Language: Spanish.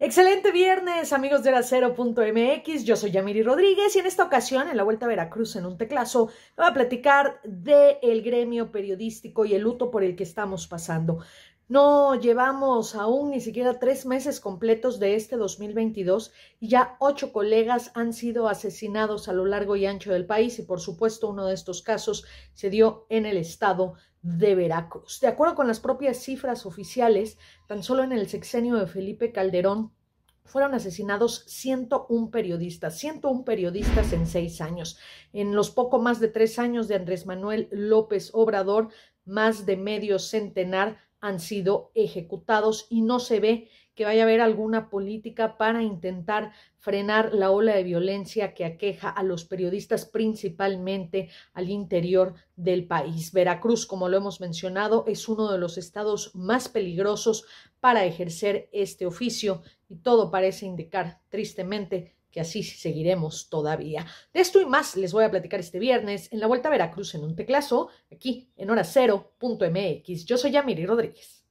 Excelente viernes, amigos de MX, Yo soy Yamiri Rodríguez y en esta ocasión, en la Vuelta a Veracruz en un teclazo, voy a platicar del el gremio periodístico y el luto por el que estamos pasando. No llevamos aún ni siquiera tres meses completos de este 2022 y ya ocho colegas han sido asesinados a lo largo y ancho del país y por supuesto uno de estos casos se dio en el estado de Veracruz. De acuerdo con las propias cifras oficiales, tan solo en el sexenio de Felipe Calderón fueron asesinados 101 periodistas, 101 periodistas en seis años. En los poco más de tres años de Andrés Manuel López Obrador, más de medio centenar han sido ejecutados y no se ve que vaya a haber alguna política para intentar frenar la ola de violencia que aqueja a los periodistas principalmente al interior del país. Veracruz, como lo hemos mencionado, es uno de los estados más peligrosos para ejercer este oficio y todo parece indicar tristemente que así seguiremos todavía. De esto y más les voy a platicar este viernes en la Vuelta a Veracruz en un teclazo, aquí en hora Yo soy Yamiri Rodríguez.